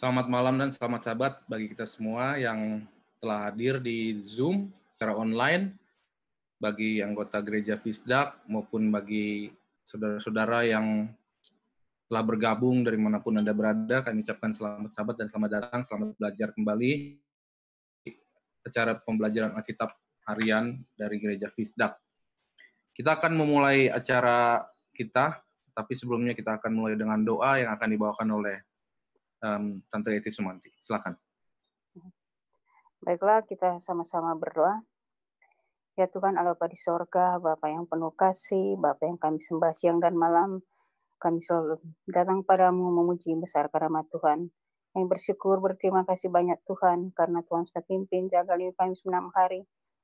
Selamat malam dan selamat sahabat bagi kita semua yang telah hadir di Zoom secara online bagi anggota gereja Fisdak maupun bagi saudara-saudara yang telah bergabung dari manapun Anda berada. Kami ucapkan selamat sahabat dan selamat datang, selamat belajar kembali secara pembelajaran Alkitab harian dari gereja Fisdak. Kita akan memulai acara kita, tapi sebelumnya kita akan mulai dengan doa yang akan dibawakan oleh um, Tante Eti Sumanti. Silakan. Baiklah, kita sama-sama berdoa. Ya Tuhan Allah di sorga, Bapak yang penuh kasih, Bapak yang kami sembah siang dan malam, kami selalu datang padamu memuji besar karena Tuhan. Yang bersyukur, berterima kasih banyak Tuhan, karena Tuhan sudah pimpin, jaga lima kami senam hari,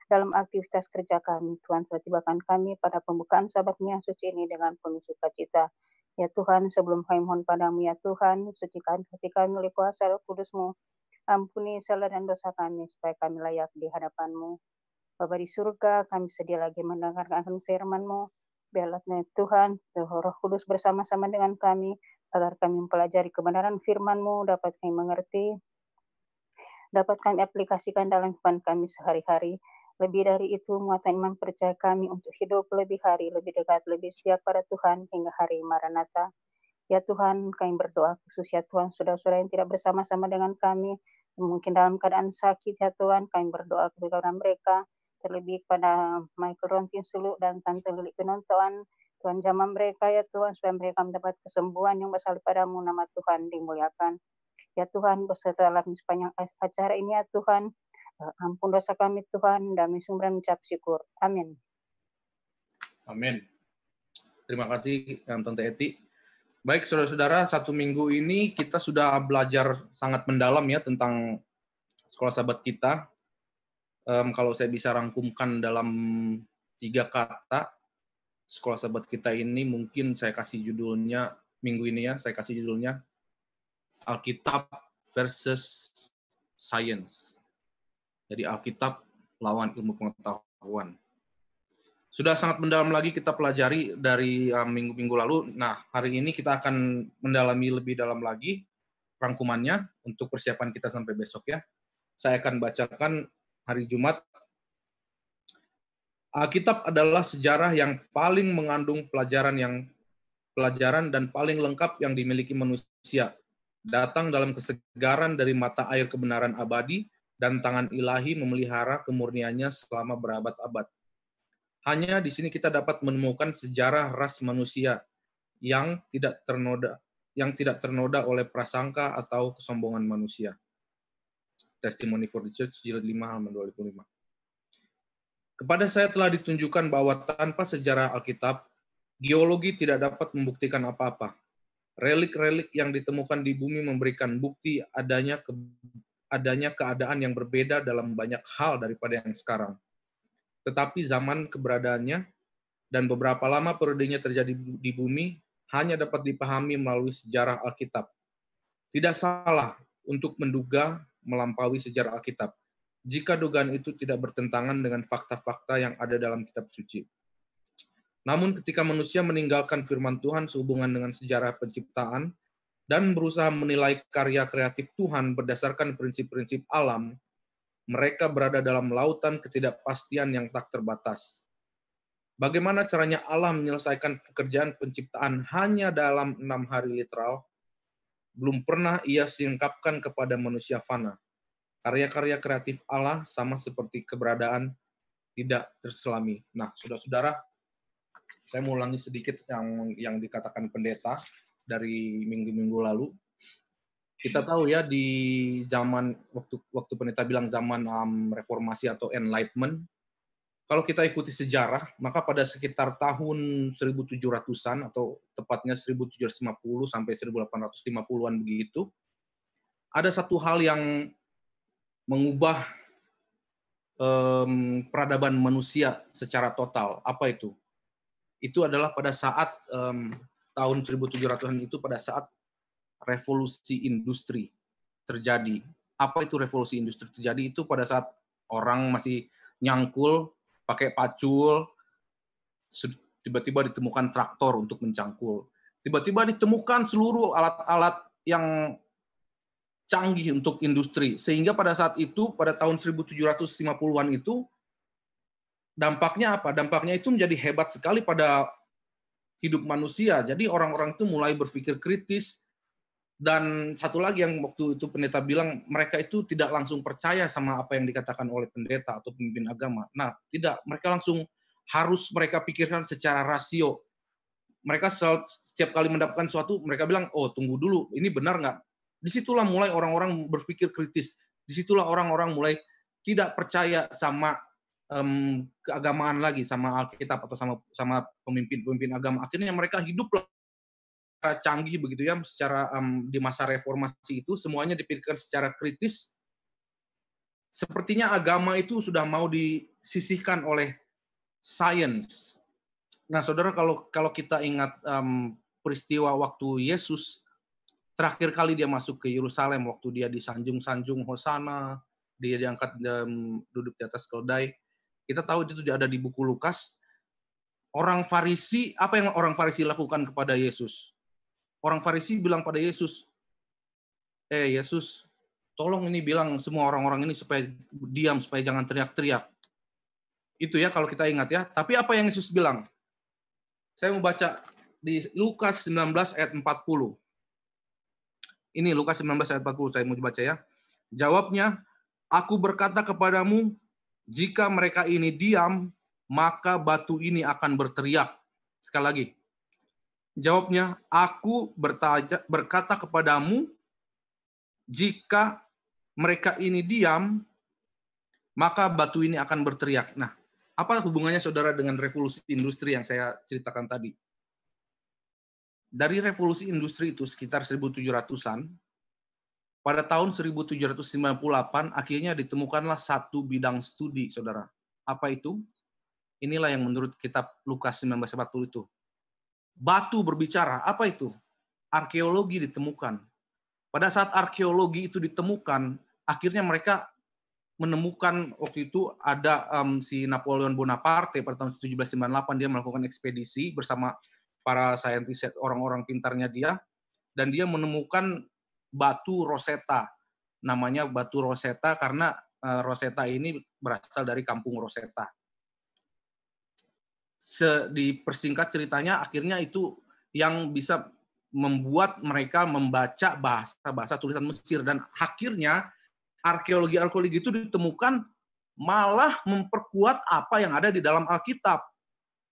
dalam aktivitas kerja kami. Tuhan, sudah tibakan kami pada pembukaan sahabatnya suci ini dengan penuh sukacita. Ya Tuhan, sebelum kami mohon padamu ya Tuhan, sucikan hati kami oleh kuasa roh kudusmu. Ampuni salah dan dosa kami, supaya kami layak di hadapanmu. Bapa di surga, kami sedia lagi mendengarkan firmanmu. Biarlah Tuhan, roh kudus bersama-sama dengan kami, agar kami mempelajari kebenaran firmanmu, dapat kami mengerti, dapat kami aplikasikan dalam kehidupan kami sehari-hari, lebih dari itu, muatan iman percaya kami untuk hidup lebih hari, lebih dekat, lebih siap pada Tuhan hingga hari Maranatha. Ya Tuhan, kami berdoa khusus ya Tuhan, saudara-saudara yang tidak bersama-sama dengan kami, mungkin dalam keadaan sakit ya Tuhan, kami berdoa kebenaran mereka, terlebih pada Michael Rontin Suluk dan Tante Lili Penonton, Tuhan zaman mereka ya Tuhan, supaya mereka mendapat kesembuhan yang bersalib padamu, nama Tuhan dimuliakan. Ya Tuhan, beserta dalam sepanjang acara ini ya Tuhan, Eh, ampun dosa kami Tuhan, kami sumberan mencap syukur. Amin. Amin. Terima kasih eh, Tante Eti. Baik saudara-saudara, satu minggu ini kita sudah belajar sangat mendalam ya tentang sekolah sahabat kita. Um, kalau saya bisa rangkumkan dalam tiga kata, sekolah sahabat kita ini mungkin saya kasih judulnya minggu ini ya, saya kasih judulnya Alkitab versus Science dari Alkitab lawan ilmu pengetahuan. Sudah sangat mendalam lagi kita pelajari dari eh, minggu-minggu um, lalu. Nah, hari ini kita akan mendalami lebih dalam lagi rangkumannya untuk persiapan kita sampai besok ya. Saya akan bacakan hari Jumat. Alkitab adalah sejarah yang paling mengandung pelajaran yang pelajaran dan paling lengkap yang dimiliki manusia. Datang dalam kesegaran dari mata air kebenaran abadi dan tangan ilahi memelihara kemurniannya selama berabad-abad. Hanya di sini kita dapat menemukan sejarah ras manusia yang tidak ternoda yang tidak ternoda oleh prasangka atau kesombongan manusia. Testimony for the Church, jilid 5, halaman 25. Kepada saya telah ditunjukkan bahwa tanpa sejarah Alkitab, geologi tidak dapat membuktikan apa-apa. Relik-relik yang ditemukan di bumi memberikan bukti adanya ke adanya keadaan yang berbeda dalam banyak hal daripada yang sekarang. Tetapi zaman keberadaannya dan beberapa lama periodenya terjadi di bumi hanya dapat dipahami melalui sejarah Alkitab. Tidak salah untuk menduga melampaui sejarah Alkitab jika dugaan itu tidak bertentangan dengan fakta-fakta yang ada dalam kitab suci. Namun ketika manusia meninggalkan firman Tuhan sehubungan dengan sejarah penciptaan, dan berusaha menilai karya kreatif Tuhan berdasarkan prinsip-prinsip alam, mereka berada dalam lautan ketidakpastian yang tak terbatas. Bagaimana caranya Allah menyelesaikan pekerjaan penciptaan hanya dalam enam hari literal? Belum pernah ia singkapkan kepada manusia fana. Karya-karya kreatif Allah sama seperti keberadaan tidak terselami. Nah, saudara-saudara, saya mau ulangi sedikit yang yang dikatakan pendeta dari minggu-minggu lalu. Kita tahu ya di zaman waktu waktu pendeta bilang zaman um, reformasi atau enlightenment. Kalau kita ikuti sejarah, maka pada sekitar tahun 1700-an atau tepatnya 1750 sampai 1850-an begitu, ada satu hal yang mengubah um, peradaban manusia secara total. Apa itu? Itu adalah pada saat um, tahun 1700-an itu pada saat revolusi industri terjadi. Apa itu revolusi industri terjadi? Itu pada saat orang masih nyangkul, pakai pacul, tiba-tiba ditemukan traktor untuk mencangkul. Tiba-tiba ditemukan seluruh alat-alat yang canggih untuk industri. Sehingga pada saat itu, pada tahun 1750-an itu, dampaknya apa? Dampaknya itu menjadi hebat sekali pada hidup manusia. Jadi orang-orang itu mulai berpikir kritis dan satu lagi yang waktu itu pendeta bilang mereka itu tidak langsung percaya sama apa yang dikatakan oleh pendeta atau pemimpin agama. Nah, tidak mereka langsung harus mereka pikirkan secara rasio. Mereka setiap kali mendapatkan suatu mereka bilang, "Oh, tunggu dulu, ini benar nggak?" Disitulah mulai orang-orang berpikir kritis. Disitulah orang-orang mulai tidak percaya sama um, keagamaan lagi sama Alkitab atau sama sama pemimpin-pemimpin agama. Akhirnya mereka hiduplah canggih begitu ya, secara um, di masa reformasi itu semuanya dipikirkan secara kritis. Sepertinya agama itu sudah mau disisihkan oleh sains. Nah, saudara kalau kalau kita ingat um, peristiwa waktu Yesus terakhir kali dia masuk ke Yerusalem waktu dia disanjung-sanjung Hosana, dia diangkat um, duduk di atas keledai. Kita tahu itu ada di buku Lukas. Orang Farisi, apa yang orang Farisi lakukan kepada Yesus? Orang Farisi bilang pada Yesus, "Eh Yesus, tolong ini bilang semua orang-orang ini supaya diam, supaya jangan teriak-teriak." Itu ya kalau kita ingat ya. Tapi apa yang Yesus bilang? Saya mau baca di Lukas 19 ayat 40. Ini Lukas 19 ayat 40 saya mau baca ya. Jawabnya, aku berkata kepadamu, jika mereka ini diam, maka batu ini akan berteriak. Sekali lagi, jawabnya, aku berkata kepadamu, jika mereka ini diam, maka batu ini akan berteriak. Nah, apa hubungannya saudara dengan revolusi industri yang saya ceritakan tadi? Dari revolusi industri itu sekitar 1700-an, pada tahun 1798 akhirnya ditemukanlah satu bidang studi, saudara. Apa itu? Inilah yang menurut kitab Lukas 1940 itu. Batu berbicara, apa itu? Arkeologi ditemukan. Pada saat arkeologi itu ditemukan, akhirnya mereka menemukan waktu itu ada um, si Napoleon Bonaparte pada tahun 1798 dia melakukan ekspedisi bersama para saintis orang-orang pintarnya dia dan dia menemukan batu Rosetta. Namanya batu Rosetta karena eh, Rosetta ini berasal dari kampung Rosetta. Se, dipersingkat ceritanya, akhirnya itu yang bisa membuat mereka membaca bahasa-bahasa tulisan Mesir dan akhirnya arkeologi arkeologi itu ditemukan malah memperkuat apa yang ada di dalam Alkitab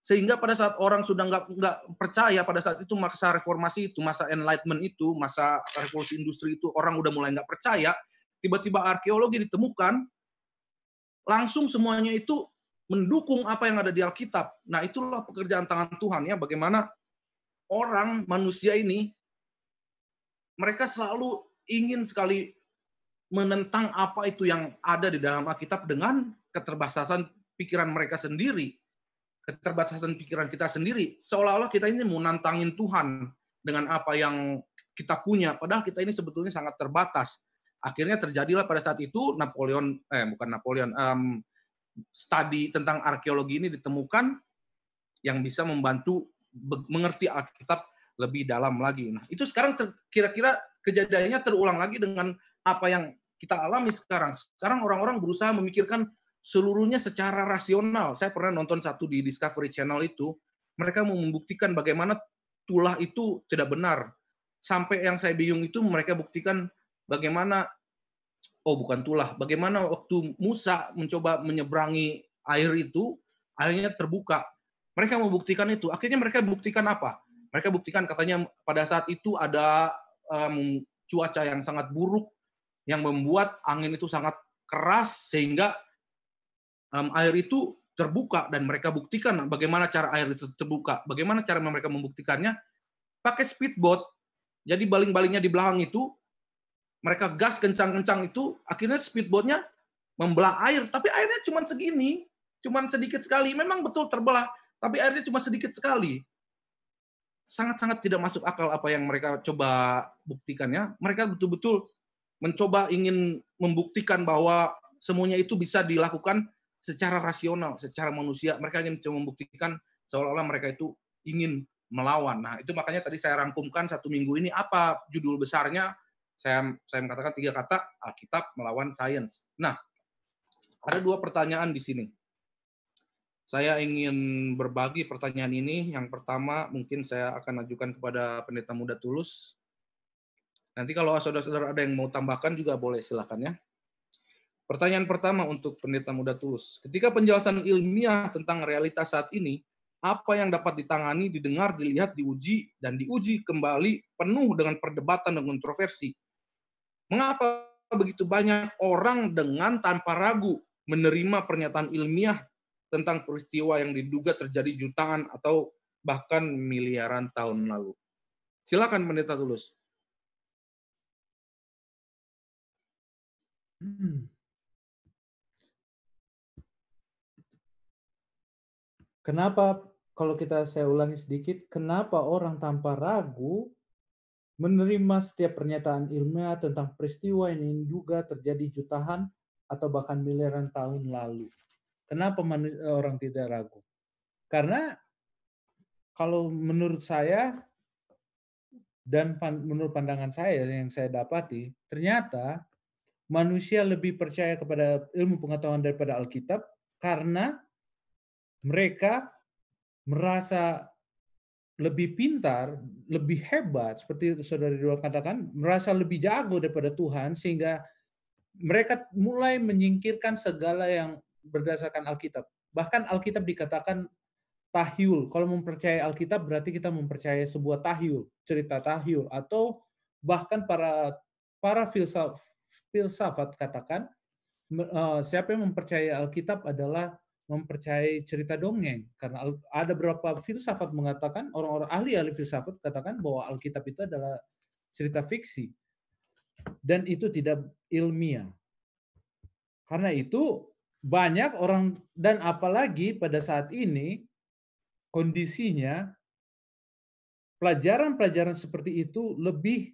sehingga pada saat orang sudah nggak nggak percaya pada saat itu masa reformasi itu masa enlightenment itu masa revolusi industri itu orang udah mulai nggak percaya tiba-tiba arkeologi ditemukan langsung semuanya itu mendukung apa yang ada di Alkitab nah itulah pekerjaan tangan Tuhan ya bagaimana orang manusia ini mereka selalu ingin sekali menentang apa itu yang ada di dalam Alkitab dengan keterbatasan pikiran mereka sendiri keterbatasan pikiran kita sendiri, seolah-olah kita ini mau nantangin Tuhan dengan apa yang kita punya, padahal kita ini sebetulnya sangat terbatas. Akhirnya terjadilah pada saat itu Napoleon, eh bukan Napoleon, um, studi tentang arkeologi ini ditemukan yang bisa membantu mengerti Alkitab lebih dalam lagi. Nah itu sekarang kira-kira kejadiannya terulang lagi dengan apa yang kita alami sekarang. Sekarang orang-orang berusaha memikirkan seluruhnya secara rasional. Saya pernah nonton satu di Discovery Channel itu, mereka mau membuktikan bagaimana tulah itu tidak benar. Sampai yang saya bingung itu mereka buktikan bagaimana oh bukan tulah, bagaimana waktu Musa mencoba menyeberangi air itu airnya terbuka. Mereka membuktikan itu. Akhirnya mereka buktikan apa? Mereka buktikan katanya pada saat itu ada um, cuaca yang sangat buruk yang membuat angin itu sangat keras sehingga um, air itu terbuka dan mereka buktikan bagaimana cara air itu terbuka, bagaimana cara mereka membuktikannya pakai speedboat. Jadi baling-balingnya di belakang itu mereka gas kencang-kencang itu akhirnya speedboatnya membelah air, tapi airnya cuma segini, cuma sedikit sekali. Memang betul terbelah, tapi airnya cuma sedikit sekali. Sangat-sangat tidak masuk akal apa yang mereka coba buktikannya. Mereka betul-betul mencoba ingin membuktikan bahwa semuanya itu bisa dilakukan secara rasional, secara manusia, mereka ingin cuma membuktikan seolah-olah mereka itu ingin melawan. Nah, itu makanya tadi saya rangkumkan satu minggu ini apa judul besarnya? Saya saya mengatakan tiga kata Alkitab melawan sains. Nah, ada dua pertanyaan di sini. Saya ingin berbagi pertanyaan ini. Yang pertama mungkin saya akan ajukan kepada pendeta muda tulus. Nanti kalau saudara-saudara ada yang mau tambahkan juga boleh silakan ya. Pertanyaan pertama untuk pendeta muda tulus. Ketika penjelasan ilmiah tentang realitas saat ini, apa yang dapat ditangani, didengar, dilihat, diuji, dan diuji kembali penuh dengan perdebatan dan kontroversi. Mengapa begitu banyak orang dengan tanpa ragu menerima pernyataan ilmiah tentang peristiwa yang diduga terjadi jutaan atau bahkan miliaran tahun lalu? Silakan pendeta tulus. Hmm. Kenapa kalau kita saya ulangi sedikit, kenapa orang tanpa ragu menerima setiap pernyataan ilmiah tentang peristiwa ini juga terjadi jutaan atau bahkan miliaran tahun lalu? Kenapa orang tidak ragu? Karena kalau menurut saya dan pan, menurut pandangan saya yang saya dapati, ternyata manusia lebih percaya kepada ilmu pengetahuan daripada Alkitab karena mereka merasa lebih pintar, lebih hebat, seperti saudara dua katakan, merasa lebih jago daripada Tuhan, sehingga mereka mulai menyingkirkan segala yang berdasarkan Alkitab. Bahkan Alkitab dikatakan tahyul. Kalau mempercayai Alkitab berarti kita mempercayai sebuah tahyul, cerita tahyul. Atau bahkan para para filsaf, filsafat katakan, eh, siapa yang mempercayai Alkitab adalah mempercayai cerita dongeng karena ada beberapa filsafat mengatakan orang-orang ahli-ahli filsafat katakan bahwa Alkitab itu adalah cerita fiksi dan itu tidak ilmiah. Karena itu banyak orang dan apalagi pada saat ini kondisinya pelajaran-pelajaran seperti itu lebih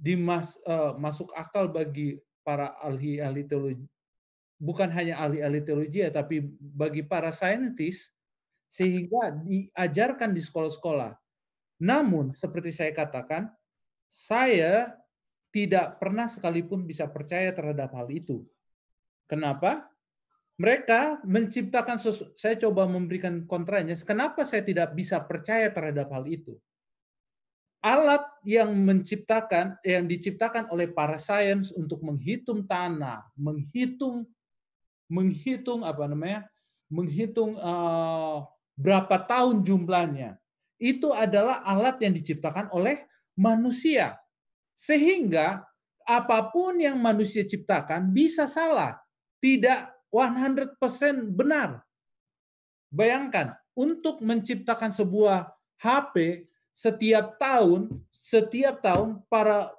dimas, eh, masuk akal bagi para ahli-ahli teologi, bukan hanya ahli-ahli teologi ya, tapi bagi para saintis sehingga diajarkan di sekolah-sekolah. Namun seperti saya katakan, saya tidak pernah sekalipun bisa percaya terhadap hal itu. Kenapa? Mereka menciptakan saya coba memberikan kontranya. Kenapa saya tidak bisa percaya terhadap hal itu? alat yang menciptakan yang diciptakan oleh para sains untuk menghitung tanah, menghitung menghitung apa namanya menghitung uh, berapa tahun jumlahnya itu adalah alat yang diciptakan oleh manusia sehingga apapun yang manusia ciptakan bisa salah tidak 100% benar bayangkan untuk menciptakan sebuah HP setiap tahun setiap tahun para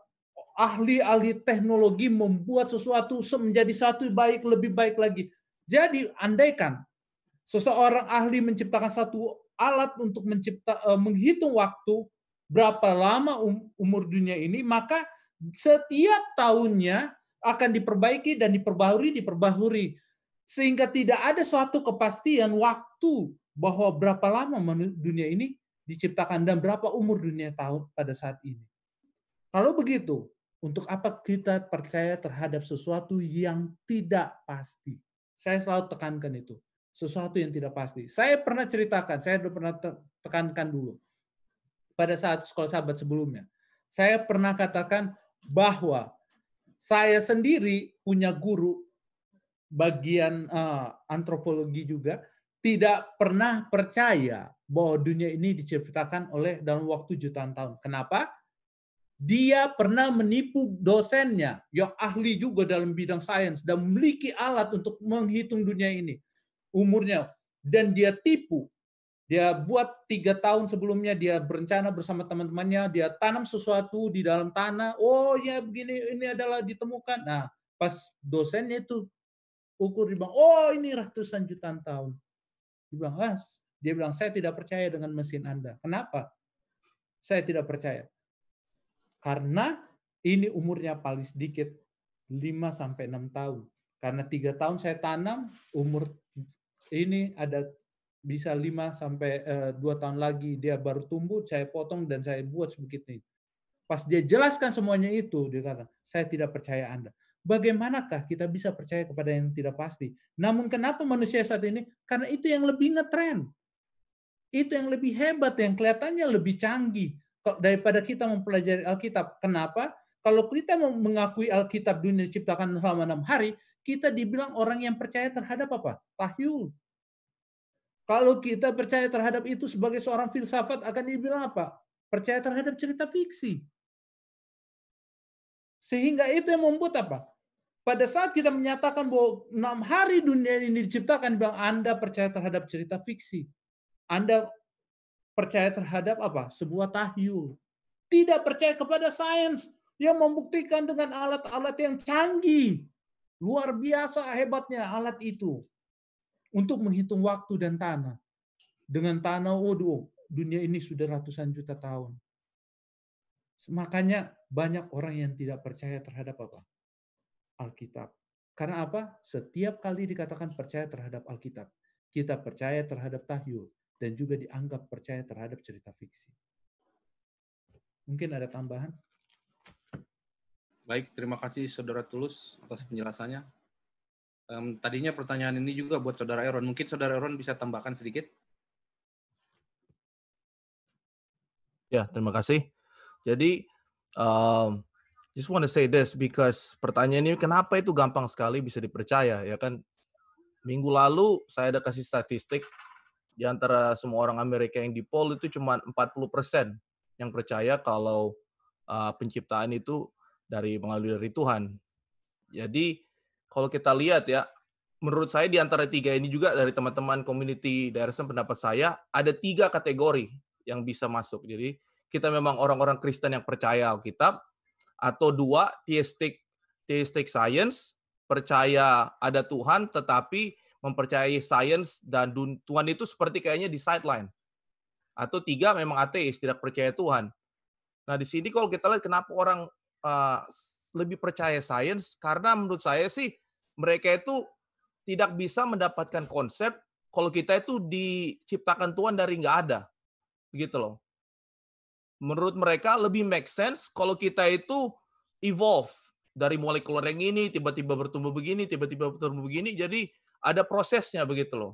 ahli-ahli teknologi membuat sesuatu menjadi satu baik lebih baik lagi. Jadi andaikan seseorang ahli menciptakan satu alat untuk mencipta e, menghitung waktu berapa lama um-, umur dunia ini, maka setiap tahunnya akan diperbaiki dan diperbaharui, diperbaharui sehingga tidak ada suatu kepastian waktu bahwa berapa lama dunia ini diciptakan dan berapa umur dunia tahun pada saat ini. Kalau begitu, untuk apa kita percaya terhadap sesuatu yang tidak pasti? Saya selalu tekankan itu. Sesuatu yang tidak pasti. Saya pernah ceritakan, saya pernah tekankan dulu. Pada saat sekolah sahabat sebelumnya. Saya pernah katakan bahwa saya sendiri punya guru bagian uh, antropologi juga tidak pernah percaya bahwa dunia ini diciptakan oleh dalam waktu jutaan tahun. Kenapa? dia pernah menipu dosennya yang ahli juga dalam bidang sains dan memiliki alat untuk menghitung dunia ini umurnya dan dia tipu dia buat tiga tahun sebelumnya dia berencana bersama teman-temannya dia tanam sesuatu di dalam tanah oh ya begini ini adalah ditemukan nah pas dosennya itu ukur dia bilang oh ini ratusan jutaan tahun dia bilang ah dia bilang saya tidak percaya dengan mesin anda kenapa saya tidak percaya karena ini umurnya paling sedikit 5 sampai 6 tahun. Karena tiga tahun saya tanam, umur ini ada bisa 5 sampai eh, dua tahun lagi dia baru tumbuh, saya potong dan saya buat sebegitu. Pas dia jelaskan semuanya itu, dia kata, saya tidak percaya Anda. Bagaimanakah kita bisa percaya kepada yang tidak pasti? Namun kenapa manusia saat ini? Karena itu yang lebih ngetren. Itu yang lebih hebat, yang kelihatannya lebih canggih daripada kita mempelajari Alkitab. Kenapa? Kalau kita mengakui Alkitab dunia diciptakan selama enam hari, kita dibilang orang yang percaya terhadap apa? Tahyul. Kalau kita percaya terhadap itu sebagai seorang filsafat akan dibilang apa? Percaya terhadap cerita fiksi. Sehingga itu yang membuat apa? Pada saat kita menyatakan bahwa enam hari dunia ini diciptakan, bilang Anda percaya terhadap cerita fiksi. Anda percaya terhadap apa? Sebuah tahyul. Tidak percaya kepada sains yang membuktikan dengan alat-alat yang canggih. Luar biasa hebatnya alat itu. Untuk menghitung waktu dan tanah. Dengan tanah, waduh, dunia ini sudah ratusan juta tahun. Makanya banyak orang yang tidak percaya terhadap apa? Alkitab. Karena apa? Setiap kali dikatakan percaya terhadap Alkitab, kita percaya terhadap tahyul dan juga dianggap percaya terhadap cerita fiksi. Mungkin ada tambahan? Baik, terima kasih Saudara Tulus atas penjelasannya. Um, tadinya pertanyaan ini juga buat Saudara Aaron. Mungkin Saudara Aaron bisa tambahkan sedikit? Ya, terima kasih. Jadi, um, just want to say this because pertanyaan ini kenapa itu gampang sekali bisa dipercaya, ya kan? Minggu lalu saya ada kasih statistik di antara semua orang Amerika yang di poll itu cuma 40% yang percaya kalau uh, penciptaan itu dari melalui dari Tuhan. Jadi kalau kita lihat ya, menurut saya di antara tiga ini juga dari teman-teman community Darsen pendapat saya ada tiga kategori yang bisa masuk. Jadi kita memang orang-orang Kristen yang percaya Alkitab atau dua theistic theistic science percaya ada Tuhan tetapi mempercayai sains dan Tuhan itu seperti kayaknya di sideline. Atau tiga memang ateis, tidak percaya Tuhan. Nah, di sini kalau kita lihat kenapa orang uh, lebih percaya sains karena menurut saya sih mereka itu tidak bisa mendapatkan konsep kalau kita itu diciptakan Tuhan dari nggak ada. Begitu loh. Menurut mereka lebih make sense kalau kita itu evolve dari molekuler yang ini tiba-tiba bertumbuh begini, tiba-tiba bertumbuh begini. Jadi ada prosesnya begitu loh.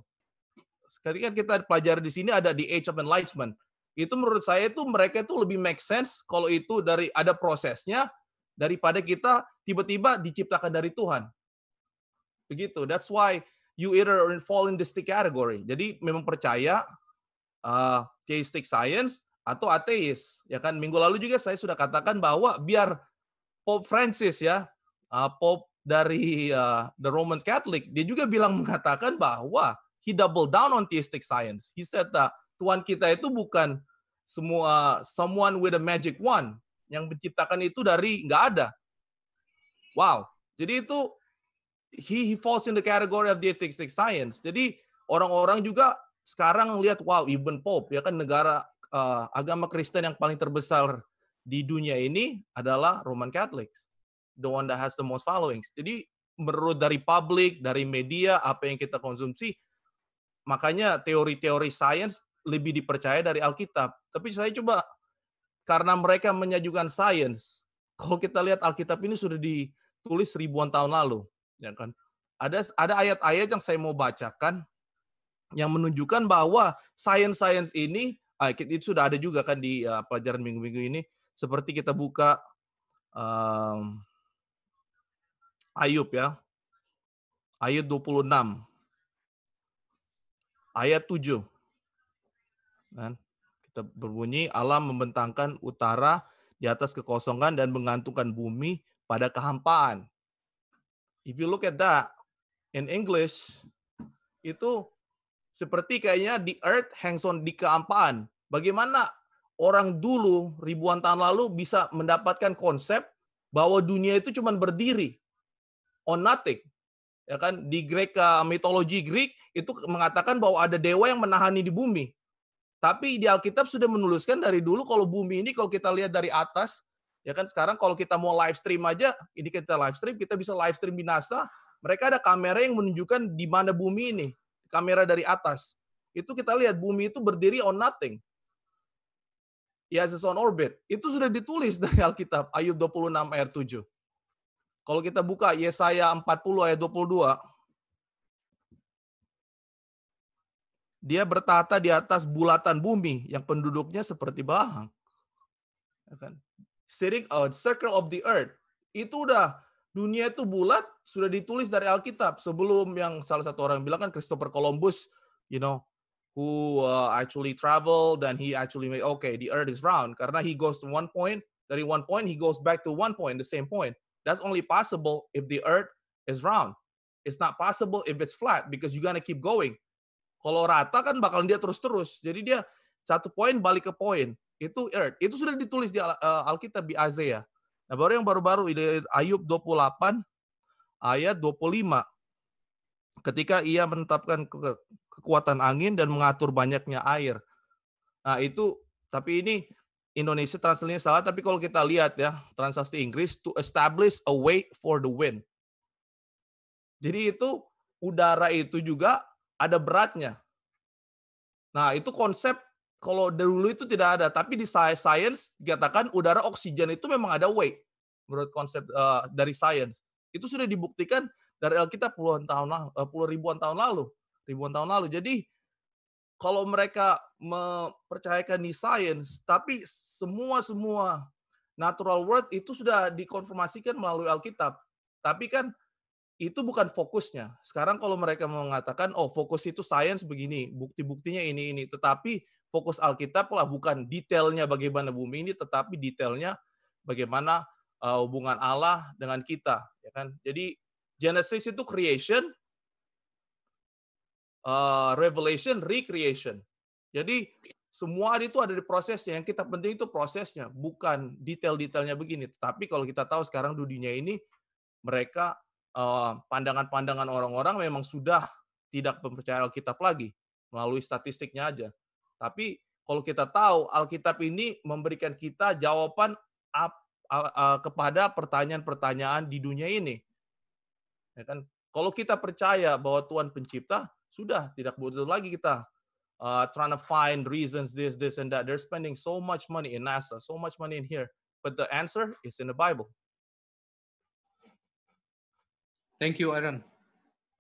Ketika kita pelajari di sini ada di age of enlightenment. Itu menurut saya itu mereka itu lebih make sense kalau itu dari ada prosesnya daripada kita tiba-tiba diciptakan dari Tuhan. Begitu. That's why you either fall in this category. Jadi memang percaya uh, theistic science atau ateis. Ya kan minggu lalu juga saya sudah katakan bahwa biar Pope Francis ya, uh, Pope dari uh, the Roman Catholic, dia juga bilang mengatakan bahwa he double down on theistic science. He said that Tuhan kita itu bukan semua someone with a magic wand yang menciptakan itu dari nggak ada. Wow. Jadi itu he, he falls in the category of theistic science. Jadi orang-orang juga sekarang lihat wow even Pope ya kan negara uh, agama Kristen yang paling terbesar di dunia ini adalah Roman Catholics the one that has the most followings. Jadi menurut dari publik, dari media, apa yang kita konsumsi, makanya teori-teori sains lebih dipercaya dari Alkitab. Tapi saya coba karena mereka menyajukan sains. Kalau kita lihat Alkitab ini sudah ditulis ribuan tahun lalu, ya kan? Ada ada ayat-ayat yang saya mau bacakan yang menunjukkan bahwa sains-sains ini ah, itu sudah ada juga kan di ah, pelajaran minggu-minggu ini seperti kita buka um, Ayub ya. Ayat 26. Ayat 7. Kan? Kita berbunyi Allah membentangkan utara di atas kekosongan dan mengantungkan bumi pada kehampaan. If you look at that in English itu seperti kayaknya the earth hangs on di kehampaan. Bagaimana orang dulu ribuan tahun lalu bisa mendapatkan konsep bahwa dunia itu cuma berdiri On Nothing, ya kan di uh, mitologi Greek itu mengatakan bahwa ada dewa yang menahani di bumi tapi di Alkitab sudah menuliskan dari dulu kalau bumi ini kalau kita lihat dari atas, ya kan sekarang kalau kita mau live stream aja, ini kita live stream, kita bisa live stream di NASA, mereka ada kamera yang menunjukkan di mana bumi ini, kamera dari atas. Itu kita lihat bumi itu berdiri on nothing. Ya, yes, on orbit. Itu sudah ditulis dari Alkitab, Ayub 26 ayat 7. Kalau kita buka Yesaya 40 ayat 22, dia bertata di atas bulatan bumi yang penduduknya seperti belahang. Ya kan? Sitting uh, circle of the earth. Itu udah dunia itu bulat sudah ditulis dari Alkitab sebelum yang salah satu orang bilang kan Christopher Columbus, you know, who uh, actually travel dan he actually make okay the earth is round karena he goes to one point dari one point he goes back to one point the same point That's only possible if the earth is round. It's not possible if it's flat because you're gonna keep going. Kalau rata kan bakalan dia terus-terus. Jadi dia satu poin balik ke poin. Itu earth. Itu sudah ditulis di eh, Alkitab di Isaiah. Nah, baru yang baru-baru Ayub 28 ayat 25. Ketika ia menetapkan ke kekuatan angin dan mengatur banyaknya air. Nah, itu tapi ini Indonesia translasinya salah, tapi kalau kita lihat ya, translasi Inggris to establish a way for the wind. Jadi itu udara itu juga ada beratnya. Nah, itu konsep kalau dulu itu tidak ada, tapi di science dikatakan udara oksigen itu memang ada weight menurut konsep uh, dari science. Itu sudah dibuktikan dari Alkitab puluhan tahun lalu, eh, puluh ribuan tahun lalu, ribuan tahun lalu. Jadi kalau mereka mempercayakan di science, tapi semua-semua natural world itu sudah dikonfirmasikan melalui Alkitab. Tapi kan itu bukan fokusnya. Sekarang kalau mereka mengatakan, oh fokus itu science begini, bukti-buktinya ini, ini. Tetapi fokus Alkitab lah bukan detailnya bagaimana bumi ini, tetapi detailnya bagaimana eh, hubungan Allah dengan kita. ya kan? Jadi Genesis itu creation, uh, revelation, recreation. Jadi semua itu ada di prosesnya. Yang kita penting itu prosesnya, bukan detail-detailnya begini. Tapi kalau kita tahu sekarang dunia ini mereka eh, pandangan-pandangan uh, orang-orang memang sudah tidak mempercayai Alkitab lagi melalui statistiknya aja. Tapi kalau kita tahu Alkitab ini memberikan kita jawaban ap, a, a, kepada pertanyaan-pertanyaan di dunia ini. Ya kan? Kalau kita percaya bahwa Tuhan pencipta, sudah tidak butuh lagi kita uh, trying to find reasons this this and that. They're spending so much money in NASA, so much money in here, but the answer is in the Bible. Thank you, Aaron.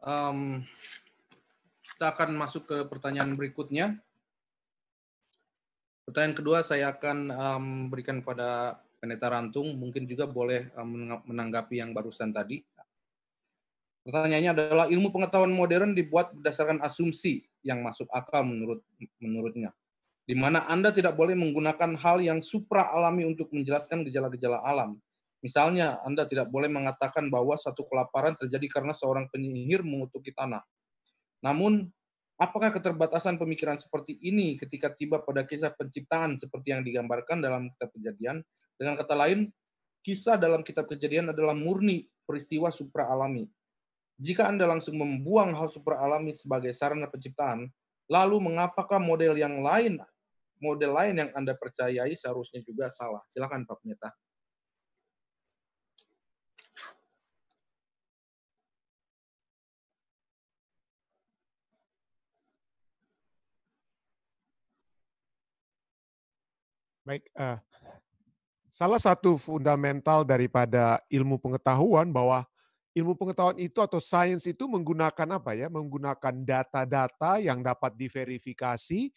Um, kita akan masuk ke pertanyaan berikutnya. Pertanyaan kedua saya akan um, berikan pada Pendeta Rantung, mungkin juga boleh um, menanggapi yang barusan tadi. Pertanyaannya adalah ilmu pengetahuan modern dibuat berdasarkan asumsi yang masuk akal menurut menurutnya. Di mana Anda tidak boleh menggunakan hal yang supra alami untuk menjelaskan gejala-gejala alam. Misalnya, Anda tidak boleh mengatakan bahwa satu kelaparan terjadi karena seorang penyihir mengutuki tanah. Namun, apakah keterbatasan pemikiran seperti ini ketika tiba pada kisah penciptaan seperti yang digambarkan dalam kitab kejadian? Dengan kata lain, kisah dalam kitab kejadian adalah murni peristiwa supra alami jika Anda langsung membuang hal super alami sebagai sarana penciptaan, lalu mengapakah model yang lain model lain yang Anda percayai seharusnya juga salah? Silakan Pak Pendeta. Baik, uh, salah satu fundamental daripada ilmu pengetahuan bahwa ilmu pengetahuan itu atau sains itu menggunakan apa ya? Menggunakan data-data yang dapat diverifikasi,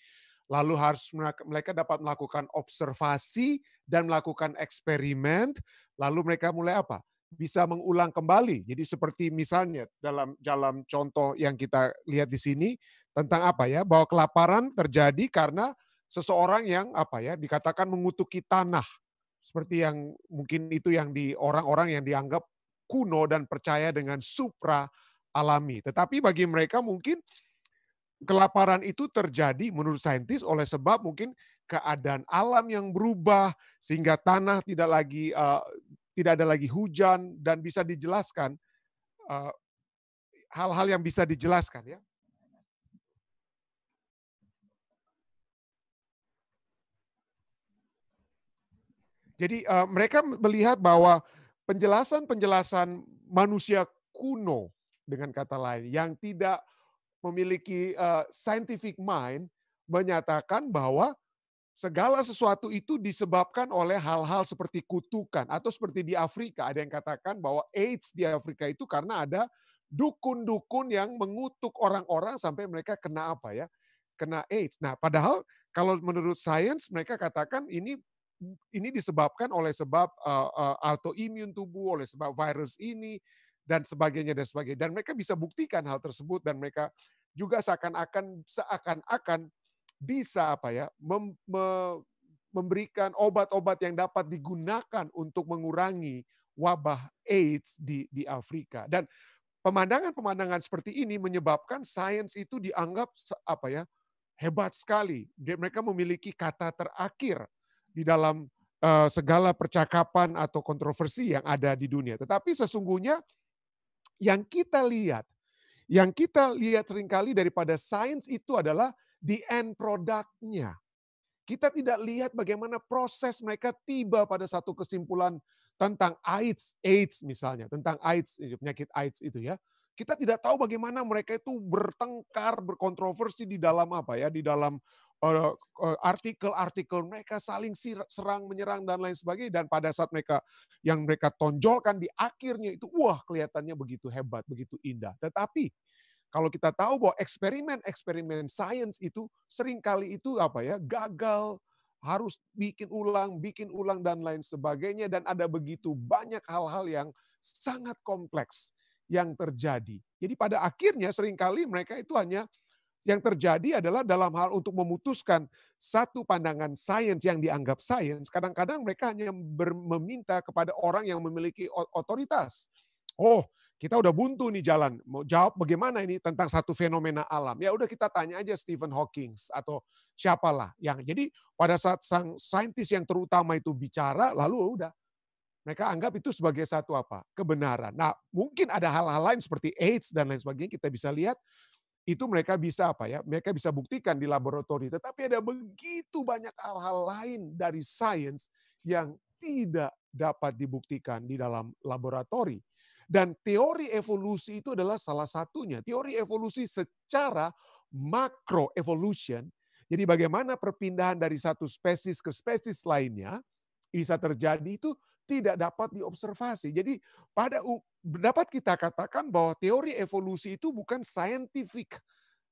lalu harus mereka dapat melakukan observasi dan melakukan eksperimen, lalu mereka mulai apa? Bisa mengulang kembali. Jadi seperti misalnya dalam dalam contoh yang kita lihat di sini tentang apa ya? Bahwa kelaparan terjadi karena seseorang yang apa ya? Dikatakan mengutuki tanah. Seperti yang mungkin itu yang di orang-orang yang dianggap kuno dan percaya dengan supra alami. Tetapi bagi mereka mungkin kelaparan itu terjadi menurut saintis oleh sebab mungkin keadaan alam yang berubah sehingga tanah tidak lagi uh, tidak ada lagi hujan dan bisa dijelaskan eh, hal-hal uh, yang bisa dijelaskan ya. Jadi uh, mereka melihat bahwa penjelasan-penjelasan manusia kuno dengan kata lain yang tidak memiliki uh, scientific mind menyatakan bahwa segala sesuatu itu disebabkan oleh hal-hal seperti kutukan atau seperti di Afrika ada yang katakan bahwa AIDS di Afrika itu karena ada dukun-dukun yang mengutuk orang-orang sampai mereka kena apa ya kena AIDS. Nah, padahal kalau menurut sains mereka katakan ini ini disebabkan oleh sebab uh, uh, autoimun tubuh, oleh sebab virus ini dan sebagainya dan sebagainya. Dan mereka bisa buktikan hal tersebut dan mereka juga seakan-akan seakan-akan bisa apa ya mem, me, memberikan obat-obat yang dapat digunakan untuk mengurangi wabah AIDS di di Afrika dan pemandangan-pemandangan seperti ini menyebabkan sains itu dianggap apa ya hebat sekali. Mereka memiliki kata terakhir di dalam uh, segala percakapan atau kontroversi yang ada di dunia. Tetapi sesungguhnya yang kita lihat, yang kita lihat seringkali daripada sains itu adalah the end produknya. Kita tidak lihat bagaimana proses mereka tiba pada satu kesimpulan tentang AIDS, AIDS misalnya, tentang AIDS, penyakit AIDS itu ya. Kita tidak tahu bagaimana mereka itu bertengkar, berkontroversi di dalam apa ya, di dalam Eh, artikel-artikel mereka saling serang menyerang dan lain sebagainya dan pada saat mereka yang mereka tonjolkan di akhirnya itu wah kelihatannya begitu hebat begitu indah tetapi kalau kita tahu bahwa eksperimen-eksperimen sains itu seringkali itu apa ya gagal harus bikin ulang, bikin ulang dan lain sebagainya dan ada begitu banyak hal-hal yang sangat kompleks yang terjadi. Jadi pada akhirnya seringkali mereka itu hanya yang terjadi adalah dalam hal untuk memutuskan satu pandangan sains yang dianggap sains, kadang-kadang mereka hanya meminta kepada orang yang memiliki otoritas. Oh, kita udah buntu nih jalan. Mau jawab bagaimana ini tentang satu fenomena alam? Ya udah kita tanya aja Stephen Hawking atau siapalah. Yang jadi pada saat sang saintis yang terutama itu bicara, lalu ya udah mereka anggap itu sebagai satu apa? Kebenaran. Nah, mungkin ada hal-hal lain seperti AIDS dan lain sebagainya kita bisa lihat itu mereka bisa apa ya? Mereka bisa buktikan di laboratorium Tetapi ada begitu banyak hal-hal lain dari sains yang tidak dapat dibuktikan di dalam laboratorium Dan teori evolusi itu adalah salah satunya. Teori evolusi secara makro evolution. Jadi bagaimana perpindahan dari satu spesies ke spesies lainnya bisa terjadi itu tidak dapat diobservasi. Jadi pada dapat kita katakan bahwa teori evolusi itu bukan saintifik,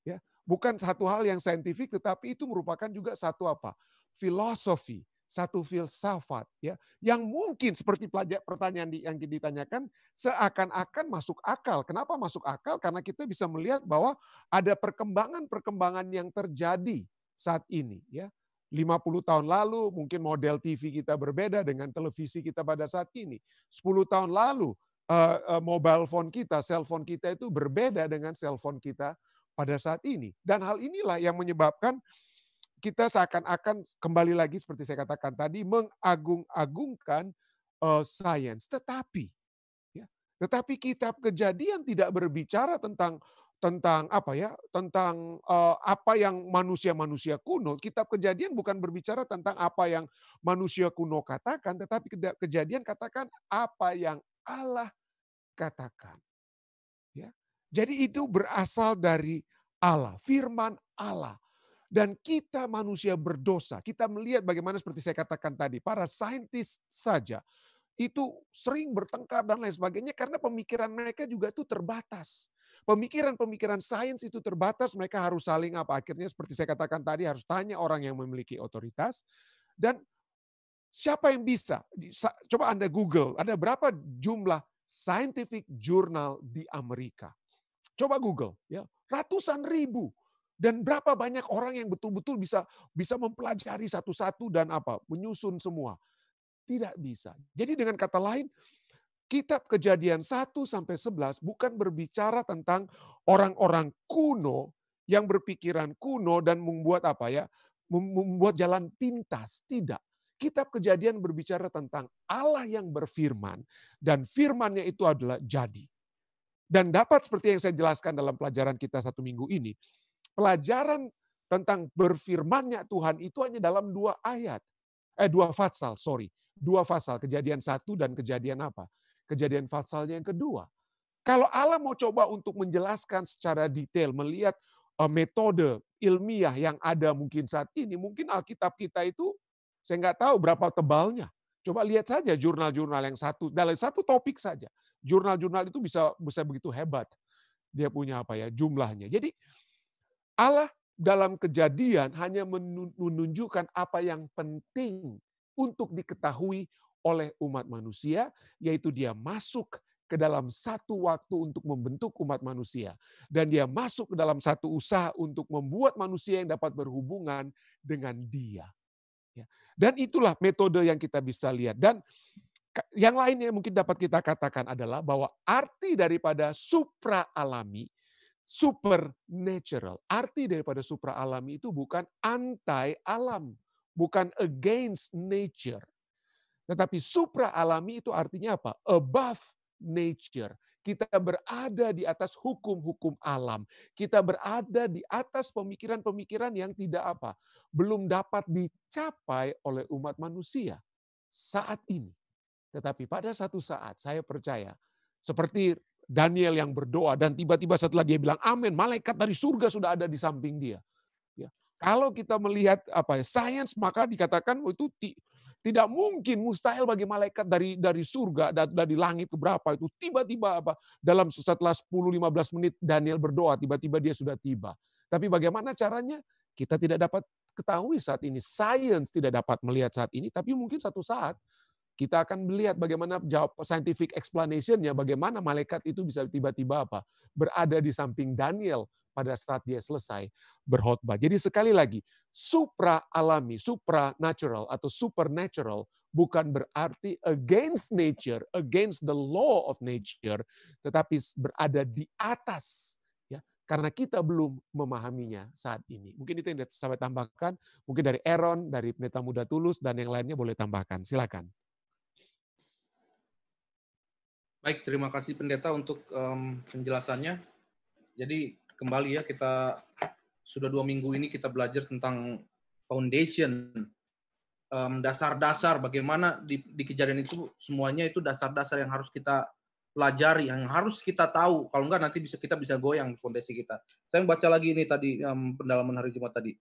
ya bukan satu hal yang saintifik tetapi itu merupakan juga satu apa filosofi satu filsafat ya yang mungkin seperti pertanyaan yang ditanyakan seakan-akan masuk akal. Kenapa masuk akal? Karena kita bisa melihat bahwa ada perkembangan-perkembangan yang terjadi saat ini ya. 50 tahun lalu mungkin model TV kita berbeda dengan televisi kita pada saat ini. 10 tahun lalu Eh, eh, mobile phone kita, cell phone kita itu berbeda dengan cell phone kita pada saat ini. Dan hal inilah yang menyebabkan kita seakan-akan kembali lagi seperti saya katakan tadi mengagung-agungkan uh, sains. Tetapi, ya, tetapi kitab kejadian tidak berbicara tentang tentang apa ya tentang uh, apa yang manusia-manusia kuno kitab kejadian bukan berbicara tentang apa yang manusia kuno katakan tetapi kejadian katakan apa yang Allah katakan. Ya. Jadi itu berasal dari Allah, firman Allah. Dan kita manusia berdosa, kita melihat bagaimana seperti saya katakan tadi, para saintis saja itu sering bertengkar dan lain sebagainya karena pemikiran mereka juga itu terbatas. Pemikiran-pemikiran sains itu terbatas, mereka harus saling apa akhirnya seperti saya katakan tadi harus tanya orang yang memiliki otoritas dan siapa yang bisa? Coba Anda Google, ada berapa jumlah scientific journal di Amerika. Coba Google, ya ratusan ribu dan berapa banyak orang yang betul-betul bisa bisa mempelajari satu-satu dan apa menyusun semua tidak bisa. Jadi dengan kata lain kitab kejadian 1 sampai 11 bukan berbicara tentang orang-orang kuno yang berpikiran kuno dan membuat apa ya membuat jalan pintas tidak Kitab Kejadian berbicara tentang Allah yang berfirman dan firmannya itu adalah jadi. Dan dapat seperti yang saya jelaskan dalam pelajaran kita satu minggu ini, pelajaran tentang berfirmannya Tuhan itu hanya dalam dua ayat. Eh dua fatsal, sorry. Dua fasal, kejadian satu dan kejadian apa? Kejadian fatsalnya yang kedua. Kalau Allah mau coba untuk menjelaskan secara detail, melihat eh, metode ilmiah yang ada mungkin saat ini, mungkin Alkitab kita itu saya nggak tahu berapa tebalnya. Coba lihat saja jurnal-jurnal yang satu, dalam satu topik saja. Jurnal-jurnal itu bisa bisa begitu hebat. Dia punya apa ya jumlahnya. Jadi Allah dalam kejadian hanya menunjukkan apa yang penting untuk diketahui oleh umat manusia, yaitu dia masuk ke dalam satu waktu untuk membentuk umat manusia, dan dia masuk ke dalam satu usaha untuk membuat manusia yang dapat berhubungan dengan Dia. Ya. Dan itulah metode yang kita bisa lihat. Dan yang lainnya mungkin dapat kita katakan adalah bahwa arti daripada supra alami, supernatural, arti daripada supra alami itu bukan anti alam, bukan against nature. Tetapi supra alami itu artinya apa? Above nature. Kita berada di atas hukum-hukum alam. Kita berada di atas pemikiran-pemikiran yang tidak apa. Belum dapat dicapai oleh umat manusia saat ini. Tetapi pada satu saat saya percaya, seperti Daniel yang berdoa dan tiba-tiba setelah dia bilang amin, malaikat dari surga sudah ada di samping dia. Ya, kalau kita melihat apa ya, sains maka dikatakan oh, itu tidak mungkin mustahil bagi malaikat dari dari surga dari langit ke berapa itu tiba-tiba apa dalam setelah 10 15 menit Daniel berdoa tiba-tiba dia sudah tiba. Tapi bagaimana caranya? Kita tidak dapat ketahui saat ini. Science tidak dapat melihat saat ini, tapi mungkin satu saat kita akan melihat bagaimana jawab scientific explanationnya, bagaimana malaikat itu bisa tiba-tiba apa berada di samping Daniel pada saat dia selesai berkhotbah. Jadi sekali lagi, supra alami, supranatural atau supernatural bukan berarti against nature, against the law of nature, tetapi berada di atas ya, karena kita belum memahaminya saat ini. Mungkin itu yang saya tambahkan, mungkin dari Aaron, dari Pendeta Muda Tulus dan yang lainnya boleh tambahkan. Silakan. Baik, terima kasih pendeta untuk um, penjelasannya. Jadi kembali ya kita sudah dua minggu ini kita belajar tentang foundation dasar dasar-dasar bagaimana di, di kejadian itu semuanya itu dasar-dasar yang harus kita pelajari yang harus kita tahu kalau enggak nanti bisa kita bisa goyang fondasi kita. Saya baca lagi ini tadi um, pendalaman hari Jumat tadi.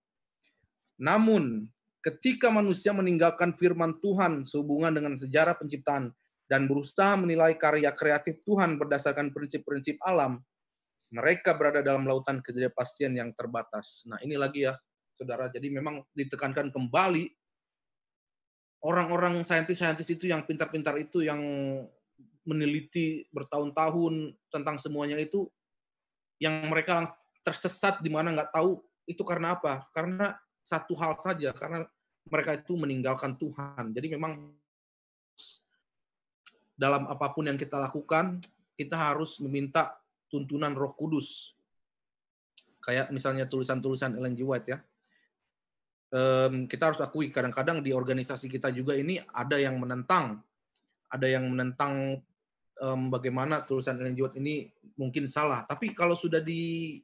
Namun ketika manusia meninggalkan firman Tuhan sehubungan dengan sejarah penciptaan dan berusaha menilai karya kreatif Tuhan berdasarkan prinsip-prinsip alam, mereka berada dalam lautan ketidakpastian yang terbatas. Nah, ini lagi ya, saudara. Jadi memang ditekankan kembali orang-orang saintis-saintis itu yang pintar-pintar itu yang meneliti bertahun-tahun tentang semuanya itu, yang mereka tersesat di mana nggak tahu itu karena apa? Karena satu hal saja, karena mereka itu meninggalkan Tuhan. Jadi memang dalam apapun yang kita lakukan, kita harus meminta tuntunan Roh Kudus. Kayak misalnya tulisan-tulisan Ellen G. White ya. Um, kita harus akui kadang-kadang di organisasi kita juga ini ada yang menentang, ada yang menentang um, bagaimana tulisan Ellen G. White ini mungkin salah. Tapi kalau sudah di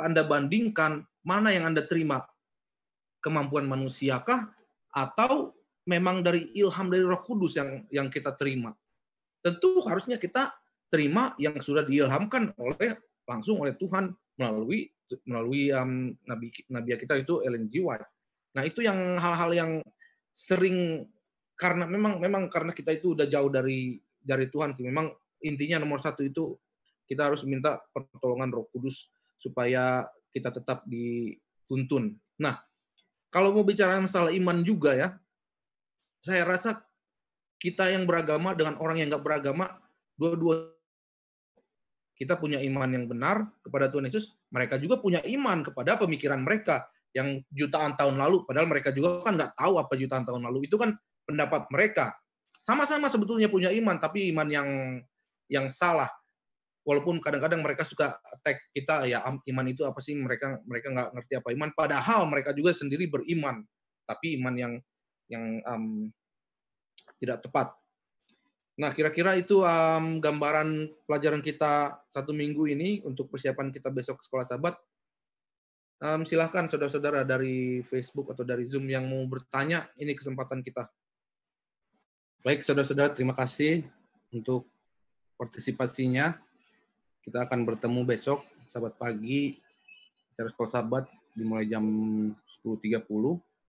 anda bandingkan mana yang Anda terima? Kemampuan manusiakah atau memang dari ilham dari Roh Kudus yang yang kita terima? tentu harusnya kita terima yang sudah diilhamkan oleh langsung oleh Tuhan melalui melalui um, nabi nabi kita itu Ellen G. White. Nah, itu yang hal-hal yang sering karena memang memang karena kita itu udah jauh dari dari Tuhan sih. Memang intinya nomor satu itu kita harus minta pertolongan Roh Kudus supaya kita tetap dituntun. Nah, kalau mau bicara masalah iman juga ya, saya rasa kita yang beragama dengan orang yang nggak beragama, dua-dua kita punya iman yang benar kepada Tuhan Yesus, mereka juga punya iman kepada pemikiran mereka yang jutaan tahun lalu, padahal mereka juga kan nggak tahu apa jutaan tahun lalu. Itu kan pendapat mereka. Sama-sama sebetulnya punya iman, tapi iman yang yang salah. Walaupun kadang-kadang mereka suka tag kita, ya iman itu apa sih? Mereka mereka nggak ngerti apa iman. Padahal mereka juga sendiri beriman, tapi iman yang yang um, tidak tepat. Nah, kira-kira itu um, gambaran pelajaran kita satu minggu ini untuk persiapan kita besok ke sekolah sahabat. Um, silahkan saudara-saudara dari Facebook atau dari Zoom yang mau bertanya, ini kesempatan kita. Baik, saudara-saudara, terima kasih untuk partisipasinya. Kita akan bertemu besok, sahabat pagi, dari sekolah sahabat dimulai jam 10.30